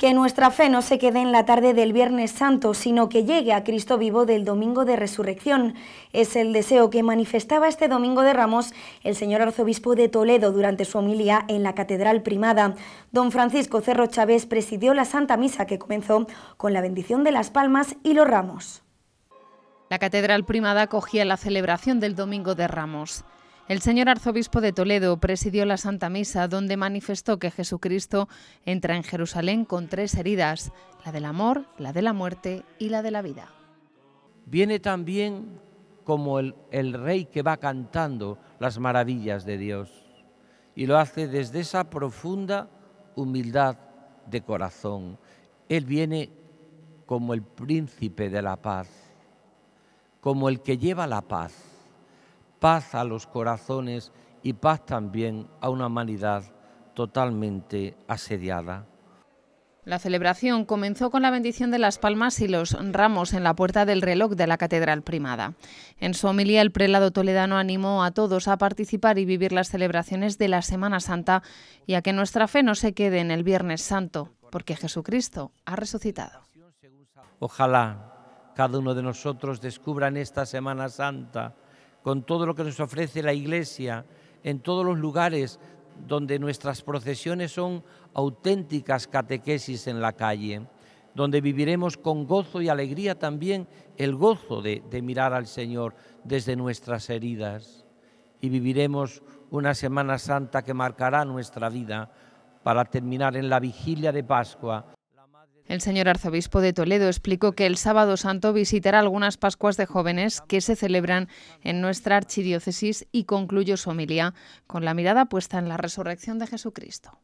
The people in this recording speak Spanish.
Que nuestra fe no se quede en la tarde del Viernes Santo, sino que llegue a Cristo vivo del Domingo de Resurrección. Es el deseo que manifestaba este Domingo de Ramos el señor arzobispo de Toledo durante su homilía en la Catedral Primada. Don Francisco Cerro Chávez presidió la Santa Misa que comenzó con la bendición de las palmas y los ramos. La Catedral Primada acogía la celebración del Domingo de Ramos. El señor arzobispo de Toledo presidió la Santa Misa donde manifestó que Jesucristo entra en Jerusalén con tres heridas, la del amor, la de la muerte y la de la vida. Viene también como el, rey que va cantando las maravillas de Dios y lo hace desde esa profunda humildad de corazón. Él viene como el príncipe de la paz, como el que lleva la paz paz a los corazones y paz también a una humanidad totalmente asediada. La celebración comenzó con la bendición de las palmas y los ramos en la puerta del reloj de la Catedral Primada. En su homilía, el prelado toledano animó a todos a participar y vivir las celebraciones de la Semana Santa y a que nuestra fe no se quede en el Viernes Santo, porque Jesucristo ha resucitado. Ojalá cada uno de nosotros descubra en esta Semana Santa con todo lo que nos ofrece la Iglesia, en todos los lugares donde nuestras procesiones son auténticas catequesis en la calle, donde viviremos con gozo y alegría también el gozo de, de mirar al Señor desde nuestras heridas y viviremos una Semana Santa que marcará nuestra vida para terminar en la vigilia de Pascua el señor arzobispo de Toledo explicó que el sábado santo visitará algunas Pascuas de jóvenes que se celebran en nuestra archidiócesis y concluyó su homilía con la mirada puesta en la resurrección de Jesucristo.